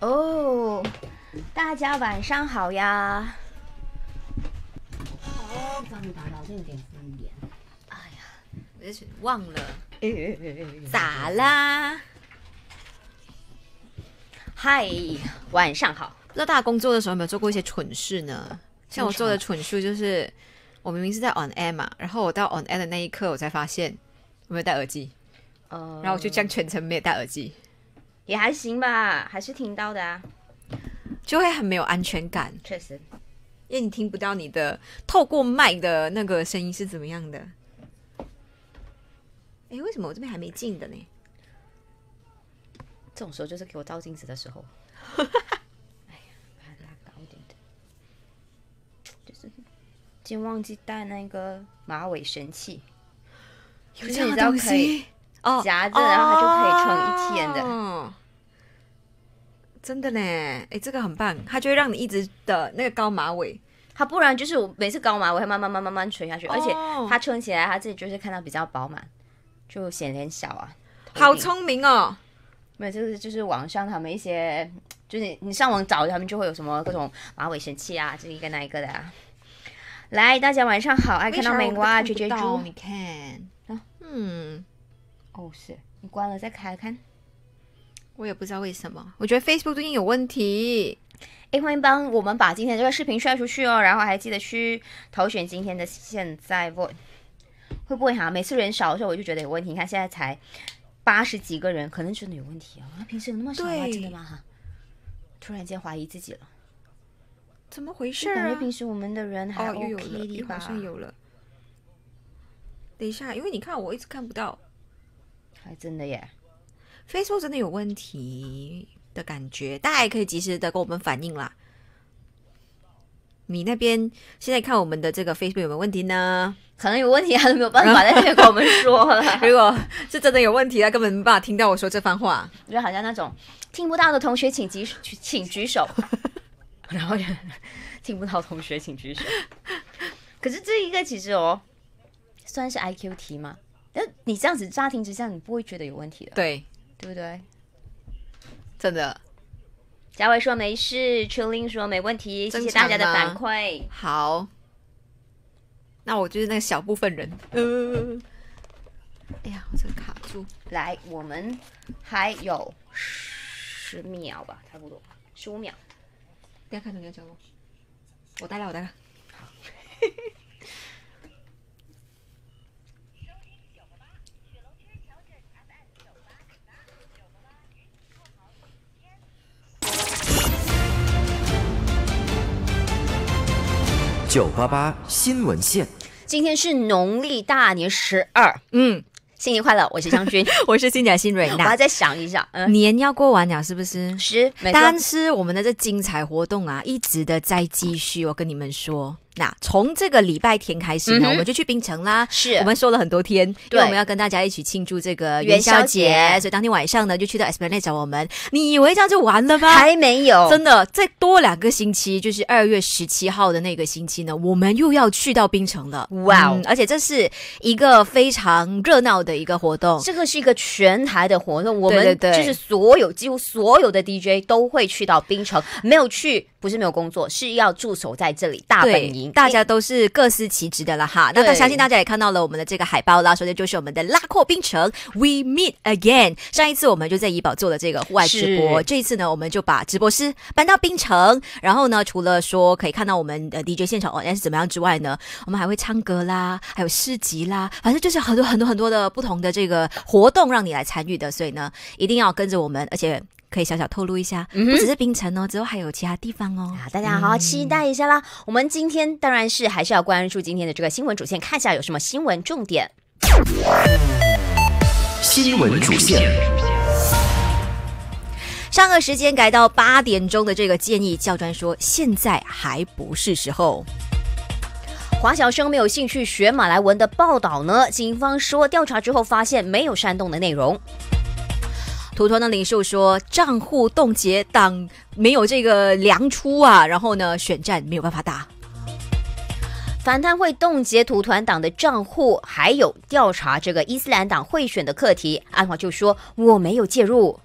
哦，大家晚上好呀！好，早上八点零点。哎呀，我是忘了，咋啦？嗨，晚上好。不知道大家工作的时候有没有做过一些蠢事呢？像我做的蠢事就是，我明明是在 on air 嘛，然后我到 on air 的那一刻，我才发现我没有戴耳机，呃，然后我就这样全程没有戴耳机。也还行吧，还是听到的啊，就会很没有安全感。确实，因为你听不到你的透过麦的那个声音是怎么样的。哎，为什么我这边还没进的呢？这种时候就是给我照镜子的时候。哎呀，把它拉高一点的，就是今忘记带那个马尾神器。有这种东西。夹着，然后它就可以撑一天的。嗯，真的嘞，哎，这个很棒，它就会让你一直的那个高马尾。它不然就是我每次高马尾会慢慢、慢慢、慢慢垂下去，而且它撑起来，它自己就是看到比较饱满，就显脸小啊。好聪明哦！没有，就是就是网上他们一些，就是你上网找，他们就会有什么各种马尾神器啊，这一个那一个的。啊。来，大家晚上好，爱看到美蛙，啊？追追猪，你看，嗯。哦，是你关了再开看，我也不知道为什么，我觉得 Facebook 最近有问题。哎，欢迎帮我们把今天这个视频晒出去哦，然后还记得去投选今天的现在 v 会不会哈？每次人少的时候我就觉得有问题。你看现在才八十几个人，可能真的有问题啊。那平时有那么少吗？真的吗？哈，突然间怀疑自己了，怎么回事啊？感觉平时我们的人还 OK 的，好像有了。等一下，因为你看我一直看不到。还真的耶，Facebook 真的有问题的感觉，大家也可以及时的跟我们反映啦。你那边现在看我们的这个 Facebook 有没有问题呢？可能有问题还是没有办法在这边跟我们说。如果是真的有问题，他根本没办法听到我说这番话。就好像那种听不到的同学，请举请举手。然后听不到同学请举手。可是这一个其实哦，算是 IQ 题吗？那你这样子家庭之下，你不会觉得有问题的，对，对不对？真的。佳伟说没事秋玲说没问题，谢谢大家的反馈。好，那我就是那个小部分人。嗯。哎呀，我这个卡住。来，我们还有十秒吧，差不多十五秒。要看灯，要交光。我带了，我带了。好。九八八新闻线，今天是农历大年十二，嗯，新年快乐！我是张君，我是新甲新蕊，我要再想一下，嗯，年要过完了是不是？是，但是我们的这精彩活动啊，一直的在继续，我跟你们说。那从这个礼拜天开始呢，我们就去冰城啦。是我们说了很多天，因为我们要跟大家一起庆祝这个元宵节，所以当天晚上呢，就去到 Esplanade 找我们。你以为这样就完了吗？还没有，真的再多两个星期，就是二月十七号的那个星期呢，我们又要去到冰城了。哇！而且这是一个非常热闹的一个活动，这个是一个全台的活动，我们就是所有几乎所有的 DJ 都会去到冰城，没有去。不是没有工作，是要驻守在这里大本营。大家都是各司其职的了哈。那相信大家也看到了我们的这个海报啦，说的就是我们的拉阔冰城。We meet again。上一次我们就在怡宝做了这个户外直播，这一次呢，我们就把直播室搬到冰城。然后呢，除了说可以看到我们的 DJ 现场，哦，那是怎么样之外呢，我们还会唱歌啦，还有诗集啦，反正就是很多很多很多的不同的这个活动让你来参与的。所以呢，一定要跟着我们，而且。可以小小透露一下，不只是冰城哦，之后还有其他地方哦。啊，大家好好期待一下啦！我们今天当然是还是要关注今天的这个新闻主线，看一下有什么新闻重点。新闻主线，上课时间改到八点钟的这个建议，教专说现在还不是时候。华小生没有兴趣学马来文的报道呢，警方说调查之后发现没有煽动的内容。图团的领袖说，账户冻结党没有这个粮出啊，然后呢，选战没有办法打。反贪会冻结图团党的账户，还有调查这个伊斯兰党贿选的课题，安华就说我没有介入。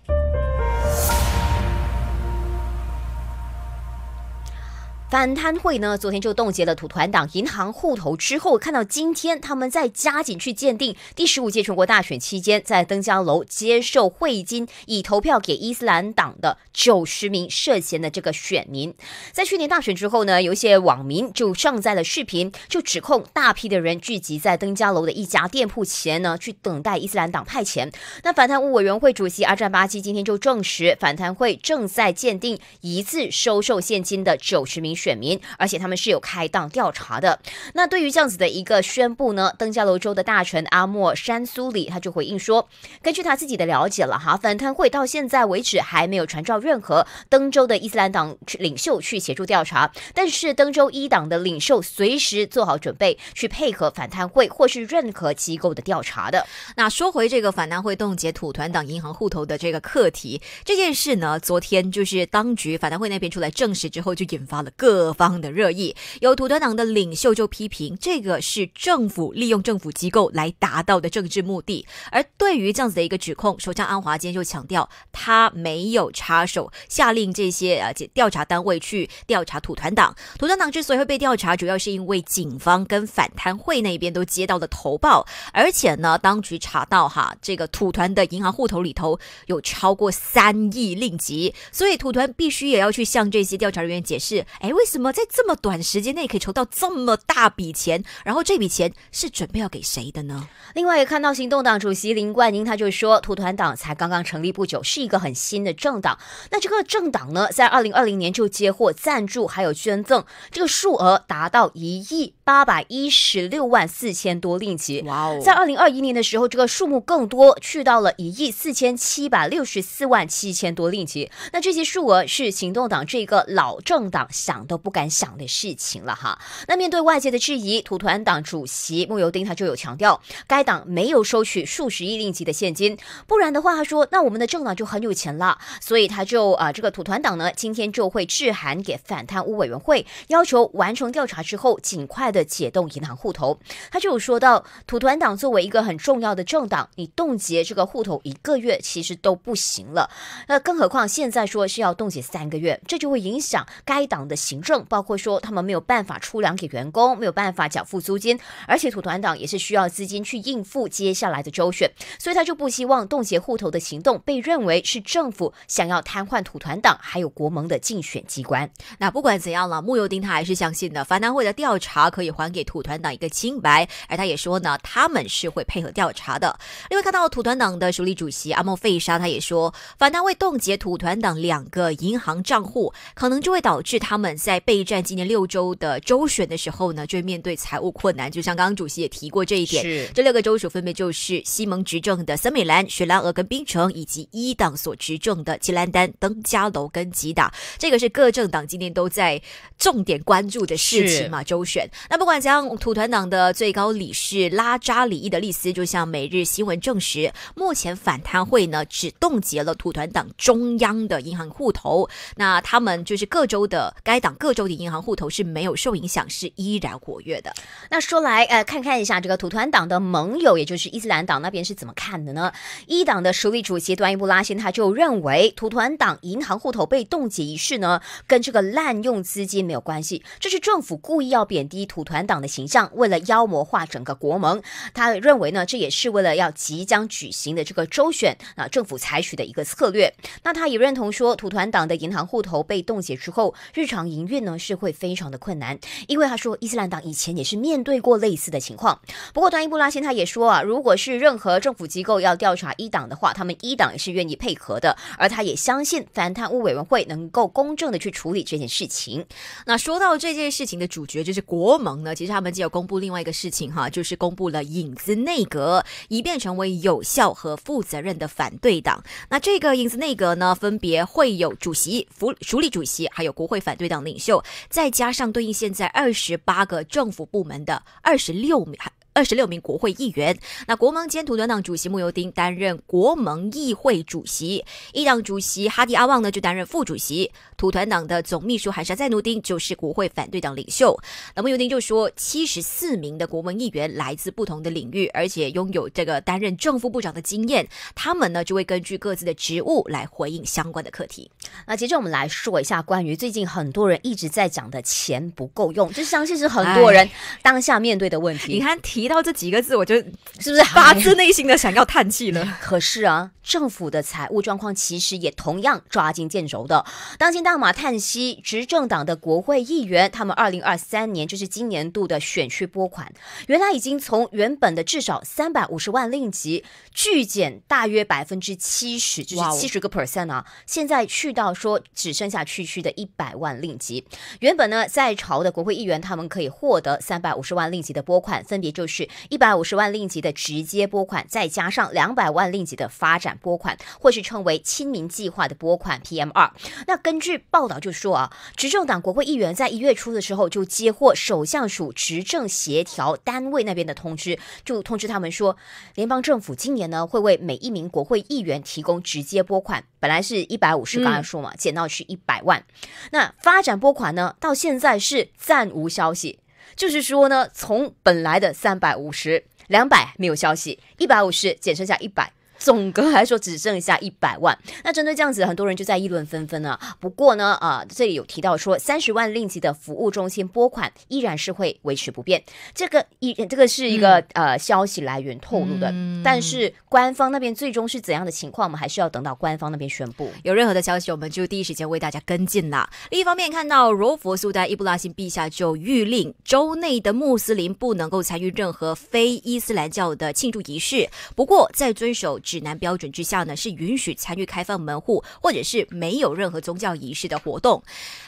反贪会呢，昨天就冻结了土团党银行户头之后，看到今天他们在加紧去鉴定第十五届全国大选期间在登家楼接受汇金以投票给伊斯兰党的九十名涉嫌的这个选民。在去年大选之后呢，有一些网民就上载了视频，就指控大批的人聚集在登家楼的一家店铺前呢，去等待伊斯兰党派钱。那反贪污委员会主席阿占巴基今天就证实，反贪会正在鉴定一次收受现金的九十名。选民，而且他们是有开档调查的。那对于这样子的一个宣布呢，登加楼州的大臣阿莫山苏里他就回应说：“根据他自己的了解了哈，反贪会到现在为止还没有传召任何登州的伊斯兰党领袖去协助调查，但是登州伊党的领袖随时做好准备去配合反贪会或是任何机构的调查的。”那说回这个反贪会冻结土团党银行户头的这个课题，这件事呢，昨天就是当局反贪会那边出来证实之后，就引发了各。各方的热议，有土团党的领袖就批评这个是政府利用政府机构来达到的政治目的。而对于这样子的一个指控，首相安华今天就强调他没有插手下令这些呃调查单位去调查土团党。土团党之所以会被调查，主要是因为警方跟反贪会那边都接到了投报，而且呢，当局查到哈这个土团的银行户头里头有超过三亿令吉，所以土团必须也要去向这些调查人员解释。哎，为。为什么在这么短时间内可以筹到这么大笔钱？然后这笔钱是准备要给谁的呢？另外也看到行动党主席林冠英，他就说，土团党才刚刚成立不久，是一个很新的政党。那这个政党呢，在二零二零年就接获赞助还有捐赠，这个数额达到一亿。八百一十六万四千多令吉，在二零二一年的时候，这个数目更多，去到了一亿四千七百六十四万七千多令吉。那这些数额是行动党这个老政党想都不敢想的事情了哈。那面对外界的质疑，土团党主席穆尤丁他就有强调，该党没有收取数十亿令吉的现金，不然的话，他说那我们的政党就很有钱了。所以他就啊，这个土团党呢，今天就会致函给反贪污委员会，要求完成调查之后，尽快的。解冻银行户头，他就有说到土团党作为一个很重要的政党，你冻结这个户头一个月其实都不行了，那更何况现在说是要冻结三个月，这就会影响该党的行政，包括说他们没有办法出粮给员工，没有办法缴付租金，而且土团党也是需要资金去应付接下来的周选，所以他就不希望冻结户头的行动被认为是政府想要瘫痪土团党还有国盟的竞选机关。那不管怎样了，穆尤丁他还是相信的，反贪会的调查可。可以还给土团党一个清白，而他也说呢，他们是会配合调查的。另外，看到土团党的首理主席阿莫费沙，他也说，反贪会冻结土团党两个银行账户，可能就会导致他们在备战今年六周的周选的时候呢，就面对财务困难。就像刚刚主席也提过这一点。是这六个州属分别就是西蒙执政的森美兰、雪兰莪跟槟城，以及一党所执政的吉兰丹、登嘉楼跟吉打。这个是各政党今年都在重点关注的事情嘛？周选。那不管将土团党的最高理事拉扎里伊德利斯，就像每日新闻证实，目前反贪会呢只冻结了土团党中央的银行户头，那他们就是各州的该党各州的银行户头是没有受影响，是依然活跃的。那说来，呃，看看一下这个土团党的盟友，也就是伊斯兰党那边是怎么看的呢？一党的首里主席端伊布拉欣他就认为，土团党银行户头被冻结一事呢，跟这个滥用资金没有关系，这是政府故意要贬低土。土团党的形象，为了妖魔化整个国盟，他认为呢，这也是为了要即将举行的这个周选啊，政府采取的一个策略。那他也认同说，土团党的银行户头被冻结之后，日常营运呢是会非常的困难，因为他说伊斯兰党以前也是面对过类似的情况。不过端伊布拉先他也说啊，如果是任何政府机构要调查一党的话，他们一党也是愿意配合的，而他也相信反贪污委员会能够公正的去处理这件事情。那说到这件事情的主角就是国盟。呢，其实他们就有公布另外一个事情哈，就是公布了影子内阁，以便成为有效和负责任的反对党。那这个影子内阁呢，分别会有主席、副、副理主席，还有国会反对党领袖，再加上对应现在二十八个政府部门的二十六名。二十六名国会议员，那国盟兼土团党主席穆尤丁担任国盟议会主席，一党主席哈迪阿旺呢就担任副主席，土团党的总秘书海沙塞努丁就是国会反对党领袖。那穆尤丁就说，七十四名的国盟议员来自不同的领域，而且拥有这个担任正副部长的经验，他们呢就会根据各自的职务来回应相关的课题。那接着我们来说一下关于最近很多人一直在讲的钱不够用，这相信是很多人当下面对的问题。你看，提。提到这几个字，我就是不是发自内心的想要叹气呢？可是啊，政府的财务状况其实也同样抓襟见肘的。当今大马叹息，执政党的国会议员，他们二零二三年就是今年度的选区拨款，原来已经从原本的至少三百五十万令吉巨减，大约百分之七十，就是七十个 percent 啊，现在去到说只剩下区区的一百万令吉。原本呢，在朝的国会议员他们可以获得三百五十万令吉的拨款，分别就是一百五十万令吉的直接拨款，再加上两百万令吉的发展拨款，或是称为亲民计划的拨款 p m 二。那根据报道就说啊，执政党国会议员在一月初的时候就接获首相署执政协调单位那边的通知，就通知他们说，联邦政府今年呢会为每一名国会议员提供直接拨款，本来是一百五十，刚才说嘛，减到是一百万。那发展拨款呢，到现在是暂无消息。就是说呢，从本来的三百五十、两百没有消息，一百五十减剩下一百。总的来说只剩下一百万，那针对这样子，很多人就在议论纷纷啊。不过呢，啊，这里有提到说三十万令吉的服务中心拨款依然是会维持不变，这个一这个是一个呃消息来源透露的，但是官方那边最终是怎样的情况，我们还是要等到官方那边宣布有任何的消息，我们就第一时间为大家跟进啦。另一方面，看到柔佛苏丹伊布拉辛陛下就谕令州内的穆斯林不能够参与任何非伊斯兰教的庆祝仪式，不过在遵守。指南标准之下呢，是允许参与开放门户或者是没有任何宗教仪式的活动。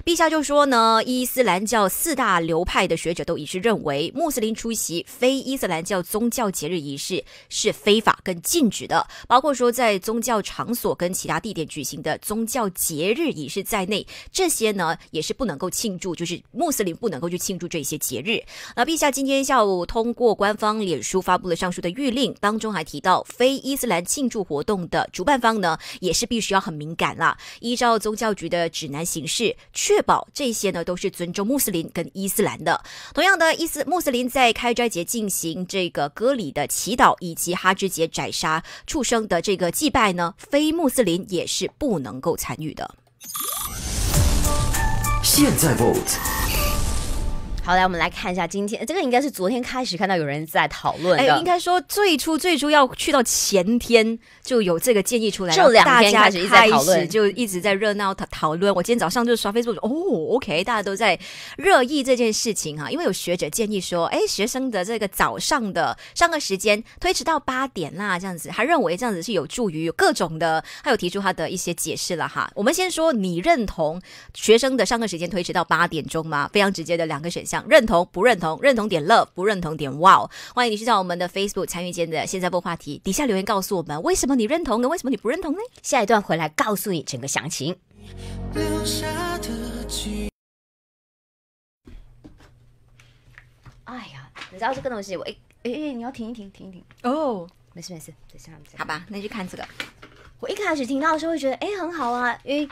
陛下就说呢，伊斯兰教四大流派的学者都一致认为，穆斯林出席非伊斯兰教宗教节日仪式是非法跟禁止的，包括说在宗教场所跟其他地点举行的宗教节日仪式在内，这些呢也是不能够庆祝，就是穆斯林不能够去庆祝这些节日。那陛下今天下午通过官方脸书发布了上述的谕令，当中还提到非伊斯兰。庆祝活动的主办方呢，也是必须要很敏感啦。依照宗教局的指南形式，确保这些呢都是尊重穆斯林跟伊斯兰的。同样的，伊斯穆斯林在开斋节进行这个割礼的祈祷，以及哈芝节宰杀畜生的这个祭拜呢，非穆斯林也是不能够参与的。现在 vote。好，来，我们来看一下今天，这个应该是昨天开始看到有人在讨论。哎，应该说最初最初要去到前天就有这个建议出来，就大家开始一直在讨论，就一直在热闹讨讨论。我今天早上就刷 Facebook，哦，OK，大家都在热议这件事情哈。因为有学者建议说，哎，学生的这个早上的上课时间推迟到八点啦，这样子，他认为这样子是有助于各种的，他有提出他的一些解释了哈。我们先说，你认同学生的上课时间推迟到八点钟吗？非常直接的两个选项。想认同不认同？认同点乐，不认同点哇哦！欢迎你去到我们的 Facebook 参与间的现在播话题，底下留言告诉我们为什么你认同呢？为什么你不认同呢？下一段回来告诉你整个详情。哎呀，你知道这个东西，我哎哎你要停一停，停一停哦，没事没事，没事，好吧，那就看这个。我一开始听到的时候会觉得，哎，很好啊，为。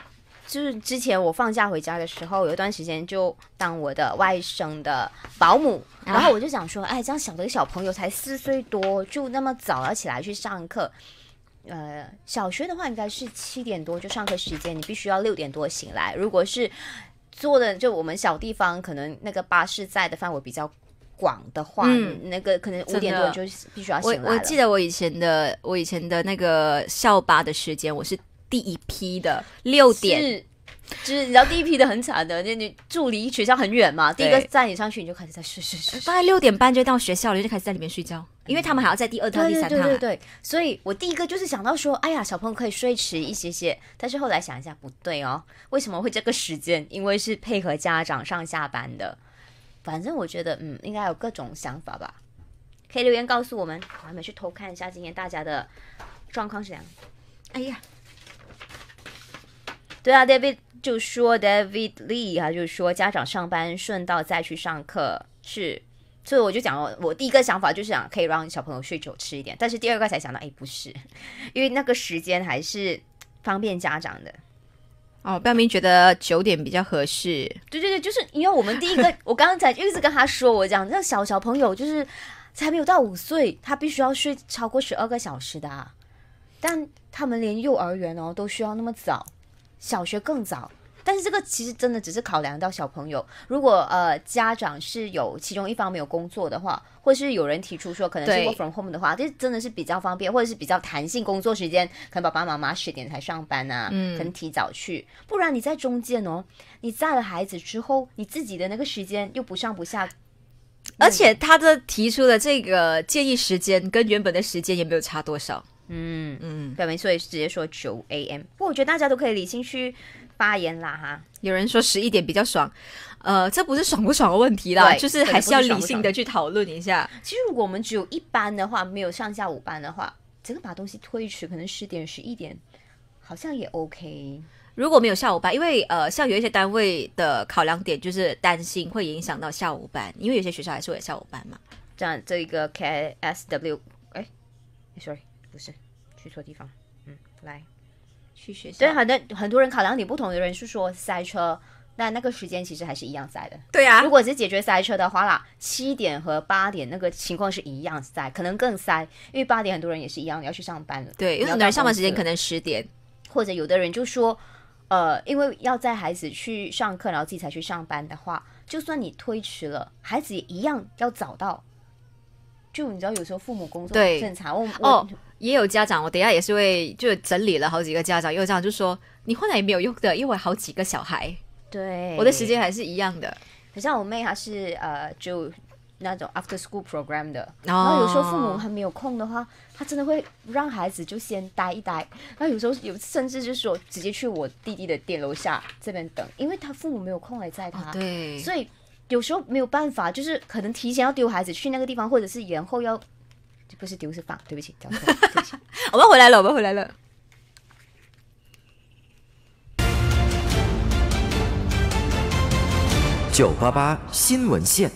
就是之前我放假回家的时候，有一段时间就当我的外甥的保姆，然后我就想说，哎，这样小的一个小朋友才四岁多，就那么早要起来去上课，呃，小学的话应该是七点多就上课时间，你必须要六点多醒来。如果是坐的，就我们小地方，可能那个巴士在的范围比较广的话，嗯，那个可能五点多就必须要醒来我我记得我以前的，我以前的那个校巴的时间，我是。第一批的六点，就是你知道第一批的很惨的，那你住离学校很远嘛，第一个站你上去你就开始在睡睡睡，大概六点半就到学校了，就开始在里面睡觉，因为他们还要在第二趟、第三趟。对对对对所以我第一个就是想到说，哎呀，小朋友可以睡迟一些些，但是后来想一下不对哦，为什么会这个时间？因为是配合家长上下班的。反正我觉得，嗯，应该有各种想法吧，可以留言告诉我们，我没去偷看一下今天大家的状况是怎样。哎呀。对啊，David 就说 David Lee 啊，就是说家长上班顺道再去上课是，所以我就讲我第一个想法就是想可以让小朋友睡久吃一点，但是第二个才想到哎不是，因为那个时间还是方便家长的。哦，标明觉得九点比较合适。对对对，就是因为我们第一个 我刚才一直跟他说我讲，那小小朋友就是才没有到五岁，他必须要睡超过十二个小时的啊，但他们连幼儿园哦都需要那么早。小学更早，但是这个其实真的只是考量到小朋友。如果呃家长是有其中一方没有工作的话，或是有人提出说可能是 work from home 的话，这真的是比较方便，或者是比较弹性工作时间，可能爸爸妈妈十点才上班啊，可能提早去。不然你在中间哦，你在了孩子之后，你自己的那个时间又不上不下，而且他的提出的这个建议时间跟原本的时间也没有差多少。嗯嗯，表明，所以是直接说九 AM。不过我觉得大家都可以理性去发言啦哈。有人说十一点比较爽，呃，这不是爽不爽的问题啦，就是还是要理性的去讨论一下。其实如果我们只有一班的话，没有上下午班的话，整个把东西推迟，可能十点、十一点好像也 OK。如果没有下午班，因为呃，像有一些单位的考量点就是担心会影响到下午班，因为有些学校还是有下午班嘛。这样这一个 K S W，哎，sorry，不是。去错地方，嗯，来去学校。对，很多很多人考量点不同的人是说塞车，那那个时间其实还是一样塞的。对啊，如果是解决塞车的话啦，七点和八点那个情况是一样塞，可能更塞，因为八点很多人也是一样要去上班了。对，因为多人上班时间可能十点，或者有的人就说，呃，因为要带孩子去上课，然后自己才去上班的话，就算你推迟了，孩子也一样要早到。就你知道，有时候父母工作正常，我我。也有家长，我等下也是会就整理了好几个家长，有家长就说你换来也没有用的，因为好几个小孩，对我的时间还是一样的。很像我妹，她是呃就那种 after school program 的，然后有时候父母还没有空的话，她真的会让孩子就先待一待。然后有时候有甚至就是说直接去我弟弟的店楼下这边等，因为他父母没有空来载他，对，所以有时候没有办法，就是可能提前要丢孩子去那个地方，或者是延后要。不是丢是放，对不起，搞错，了。我们回来了，我们回来了。九八八新闻线。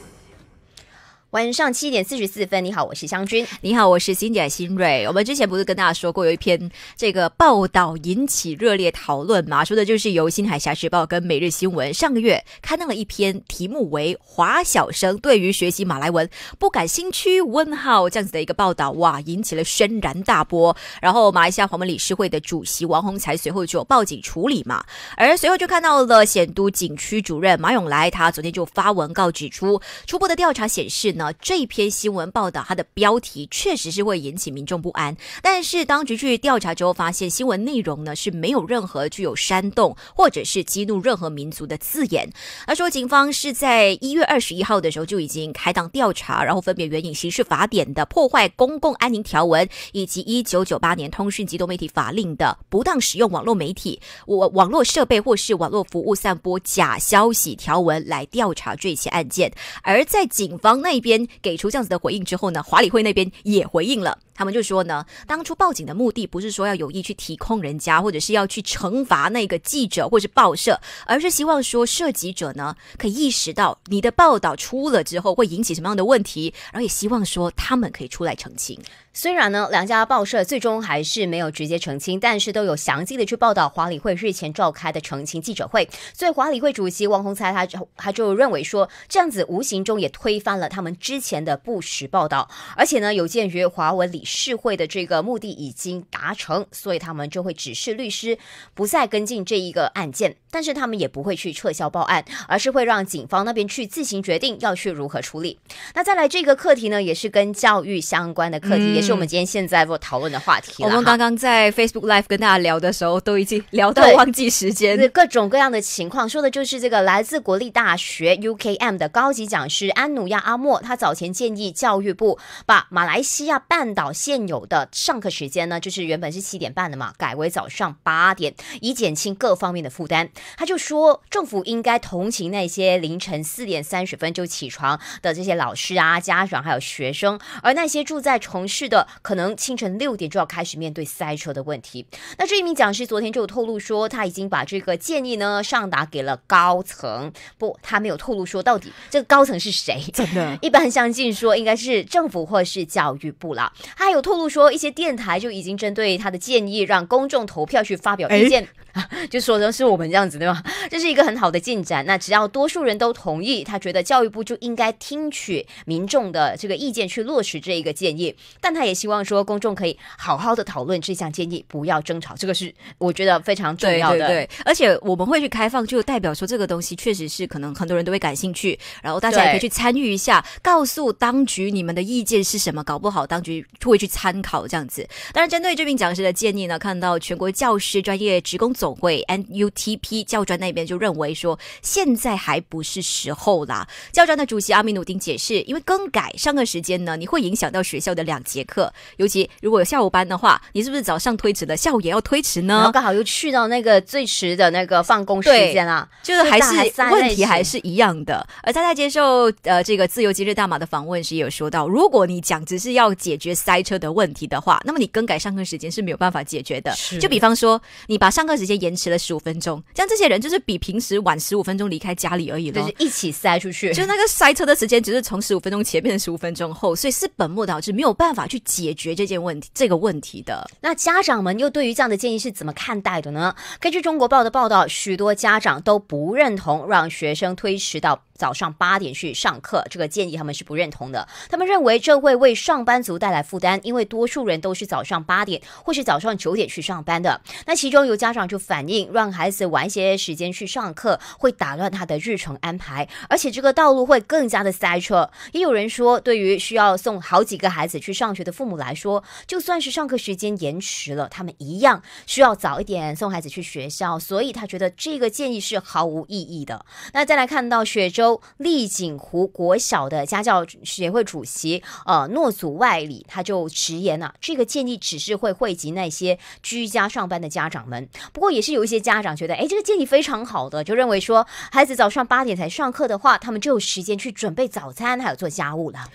晚上七点四十四分，你好，我是湘君。你好，我是欣姐新蕊。我们之前不是跟大家说过，有一篇这个报道引起热烈讨论嘛？说的就是由《新海峡时报》跟《每日新闻》上个月刊登了一篇题目为《华小生对于学习马来文不感兴趣》，问号这样子的一个报道，哇，引起了轩然大波。然后，马来西亚华文理事会的主席王洪才随后就报警处理嘛。而随后就看到了显都警区主任马永来，他昨天就发文告指出，初步的调查显示。那这篇新闻报道，它的标题确实是会引起民众不安。但是当局去调查之后，发现新闻内容呢是没有任何具有煽动或者是激怒任何民族的字眼。他说，警方是在一月二十一号的时候就已经开档调查，然后分别援引刑事法典的破坏公共安宁条文，以及一九九八年通讯及多媒体法令的不当使用网络媒体、我网络设备或是网络服务散播假消息条文来调查这起案件。而在警方那一。边给出这样子的回应之后呢，华理会那边也回应了。他们就说呢，当初报警的目的不是说要有意去提控人家，或者是要去惩罚那个记者或是报社，而是希望说，涉及者呢可以意识到你的报道出了之后会引起什么样的问题，然后也希望说他们可以出来澄清。虽然呢，两家报社最终还是没有直接澄清，但是都有详细的去报道华理会日前召开的澄清记者会。所以，华理会主席王洪才他他就认为说，这样子无形中也推翻了他们之前的不实报道，而且呢，有鉴于华文理。示会的这个目的已经达成，所以他们就会指示律师不再跟进这一个案件，但是他们也不会去撤销报案，而是会让警方那边去自行决定要去如何处理。那再来这个课题呢，也是跟教育相关的课题，也是我们今天现在要讨论的话题我们刚刚在 Facebook Live 跟大家聊的时候，都已经聊到忘记时间，各种各样的情况，说的就是这个来自国立大学 UKM 的高级讲师安努亚阿莫，他早前建议教育部把马来西亚半岛。现有的上课时间呢，就是原本是七点半的嘛，改为早上八点，以减轻各方面的负担。他就说，政府应该同情那些凌晨四点三十分就起床的这些老师啊、家长还有学生，而那些住在城市的，可能清晨六点就要开始面对塞车的问题。那这一名讲师昨天就透露说，他已经把这个建议呢上达给了高层，不，他没有透露说到底这个高层是谁。真的，一般相信说应该是政府或是教育部了。他。他有透露说，一些电台就已经针对他的建议，让公众投票去发表意见，就说成是我们这样子，对吗？这是一个很好的进展。那只要多数人都同意，他觉得教育部就应该听取民众的这个意见，去落实这一个建议。但他也希望说，公众可以好好的讨论这项建议，不要争吵。这个是我觉得非常重要的。对，而且我们会去开放，就代表说这个东西确实是可能很多人都会感兴趣，然后大家也可以去参与一下，告诉当局你们的意见是什么。搞不好当局会。去参考这样子，但是针对这名讲师的建议呢，看到全国教师专业职工总会 NUTP 教专那边就认为说，现在还不是时候啦。教专的主席阿米努丁解释，因为更改上课时间呢，你会影响到学校的两节课，尤其如果有下午班的话，你是不是早上推迟了，下午也要推迟呢？刚好又去到那个最迟的那个放工时间啊，就是还是问题还是一样的。而他在接受呃这个自由今日大马的访问时，也有说到，如果你讲只是要解决塞。车的问题的话，那么你更改上课时间是没有办法解决的。就比方说，你把上课时间延迟了十五分钟，像这些人就是比平时晚十五分钟离开家里而已，了，就是一起塞出去，就那个塞车的时间只是从十五分钟前变成十五分钟后，所以是本末倒置，没有办法去解决这件问题这个问题的。那家长们又对于这样的建议是怎么看待的呢？根据中国报的报道，许多家长都不认同让学生推迟到早上八点去上课这个建议，他们是不认同的。他们认为这会为上班族带来负担。因为多数人都是早上八点或是早上九点去上班的，那其中有家长就反映，让孩子晚些时间去上课会打乱他的日程安排，而且这个道路会更加的塞车。也有人说，对于需要送好几个孩子去上学的父母来说，就算是上课时间延迟了，他们一样需要早一点送孩子去学校，所以他觉得这个建议是毫无意义的。那再来看到雪州丽景湖国小的家教协会主席呃诺祖外里，他就。有直言啊，这个建议只是会惠及那些居家上班的家长们。不过，也是有一些家长觉得，哎，这个建议非常好的，就认为说，孩子早上八点才上课的话，他们就有时间去准备早餐，还有做家务了。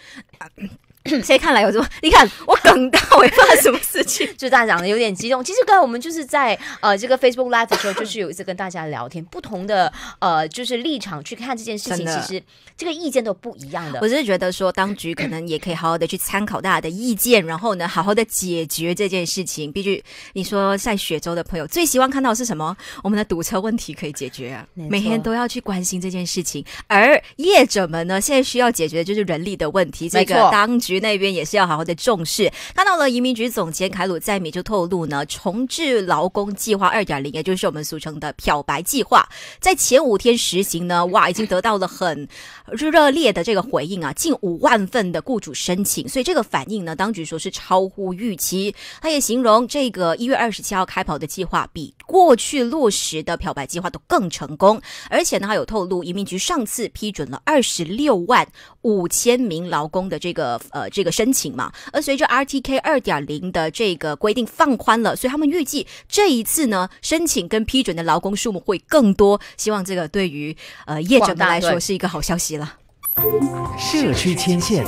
谁看来有什么？你看我梗到，我发生什么事情？就大家讲的有点激动。其实刚才我们就是在呃这个 Facebook Live 的时候，就是有一次跟大家聊天，不同的呃就是立场去看这件事情，其实这个意见都不一样的。我是觉得说，当局可能也可以好好的去参考大家的意见，然后呢好好的解决这件事情。毕竟你说在雪州的朋友最希望看到是什么？我们的堵车问题可以解决啊！每天都要去关心这件事情。而业者们呢，现在需要解决的就是人力的问题。这个当局。局那边也是要好好的重视。看到了移民局总监凯鲁在米就透露呢，重置劳工计划二点零，也就是我们俗称的“漂白计划”，在前五天实行呢，哇，已经得到了很热烈的这个回应啊，近五万份的雇主申请，所以这个反应呢，当局说是超乎预期。他也形容这个一月二十七号开跑的计划，比过去落实的漂白计划都更成功。而且呢，他有透露，移民局上次批准了二十六万五千名劳工的这个呃。呃，这个申请嘛，而随着 RTK 二点零的这个规定放宽了，所以他们预计这一次呢，申请跟批准的劳工数目会更多。希望这个对于呃业者们来说是一个好消息了。社区牵线。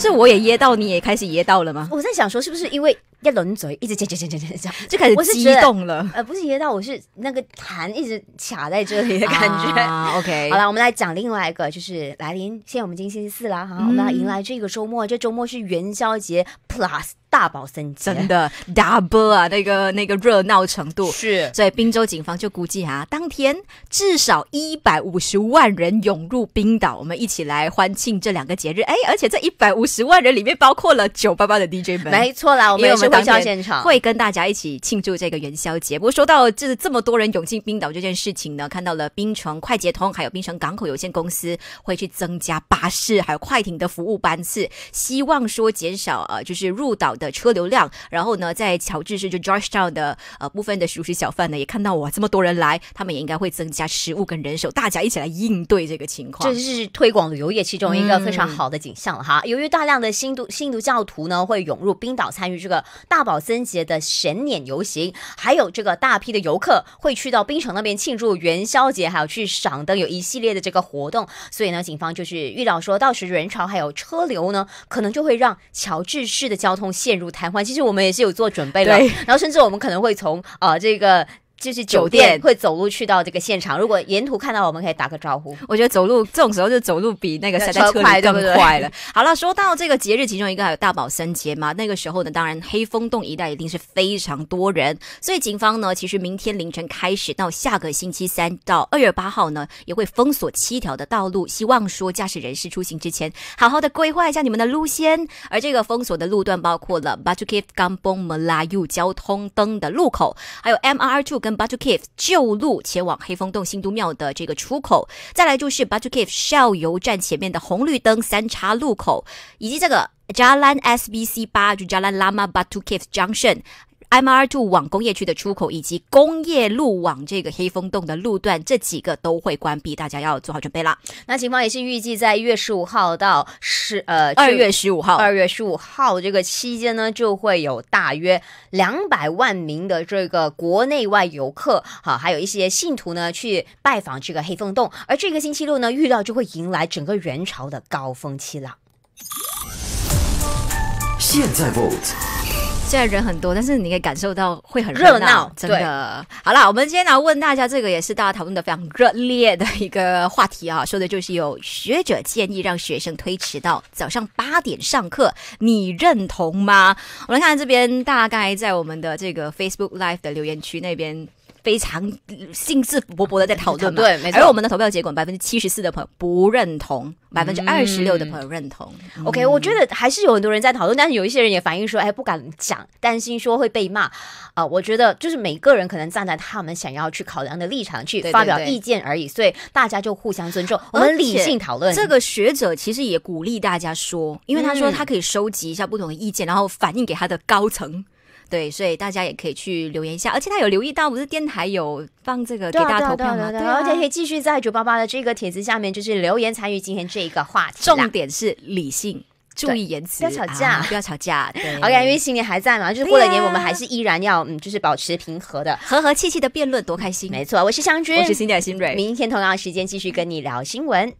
是我也噎到，你也开始噎到了吗？我在想说，是不是因为一轮嘴，一直讲讲讲讲讲讲，就开始激动了？呃，不是噎到，我是那个痰一直卡在这里的感觉。OK，好了，我们来讲另外一个，就是来临。现在我们今天星期四了哈，我们要迎来这个周末，这周末是元宵节 Plus。大宝森真的 double 啊！那个那个热闹程度是，所以滨州警方就估计啊，当天至少一百五十万人涌入冰岛，我们一起来欢庆这两个节日。哎，而且这一百五十万人里面，包括了九八八的 DJ 们，没错啦，我们也会到现场，会跟大家一起庆祝这个元宵节。不过说到这这么多人涌进冰岛这件事情呢，看到了冰城快捷通还有冰城港口有限公司会去增加巴士还有快艇的服务班次，希望说减少呃就是入岛。的车流量，然后呢，在乔治市就 George Town 的呃部分的熟食小贩呢，也看到哇这么多人来，他们也应该会增加食物跟人手，大家一起来应对这个情况，这是推广旅游业其中一个非常好的景象了哈。由于大量的新都新都教徒呢会涌入冰岛参与这个大宝森节的神撵游行，还有这个大批的游客会去到冰城那边庆祝元宵节，还有去赏灯，有一系列的这个活动，所以呢，警方就是预料说到时人潮还有车流呢，可能就会让乔治市的交通线。陷入瘫痪，其实我们也是有做准备的，然后甚至我们可能会从呃这个。就是酒店会走路去到这个现场，如果沿途看到，我们可以打个招呼。我觉得走路这种时候就走路比那个在车里更快了。好了，说到这个节日，其中一个还有大宝森节嘛，那个时候呢，当然黑风洞一带一定是非常多人，所以警方呢，其实明天凌晨开始到下个星期三到二月八号呢，也会封锁七条的道路，希望说驾驶人士出行之前好好的规划一下你们的路线。而这个封锁的路段包括了 b u k i k Gampong m e l a y u 交通灯的路口，还有 m r Two 跟 Butu Cave 旧路前往黑风洞新都庙的这个出口，再来就是 Butu Cave Shell 油站前面的红绿灯三岔路口，以及这个 Jalan SBC 八，就 Jalan Lama Butu Cave Junction。M R Two 网工业区的出口以及工业路网这个黑风洞的路段，这几个都会关闭，大家要做好准备啦。那警方也是预计在一月十五号到十呃二月十五号，二月十五号这个期间呢，就会有大约两百万名的这个国内外游客，好，还有一些信徒呢，去拜访这个黑风洞。而这个星期六呢，遇到就会迎来整个人潮的高峰期了。现在 vote。现在人很多，但是你可以感受到会很热闹，真的。好了，我们今天来问大家，这个也是大家讨论的非常热烈的一个话题啊，说的就是有学者建议让学生推迟到早上八点上课，你认同吗？我们来看这边，大概在我们的这个 Facebook Live 的留言区那边。非常兴致勃勃的在讨论嘛，对，没错。而我们的投票结果，百分之七十四的朋友不认同，百分之二十六的朋友认同。OK，我觉得还是有很多人在讨论，但是有一些人也反映说，哎，不敢讲，担心说会被骂。啊，我觉得就是每个人可能站在他们想要去考量的立场去发表意见而已，所以大家就互相尊重，我们理性讨论。这个学者其实也鼓励大家说，因为他说他可以收集一下不同的意见，然后反映给他的高层。对，所以大家也可以去留言一下，而且他有留意到，不是电台有放这个给大家投票吗？对，而且可以继续在九八八的这个帖子下面，就是留言参与今天这一个话题。重点是理性，注意言辞，不要吵架，不要吵架。对，OK，因为新年还在嘛，就是过了年，我们还是依然要嗯，就是保持平和的，和和气气的辩论，多开心。没错，我是湘君，我是新点新蕊，明天同样时间继续跟你聊新闻。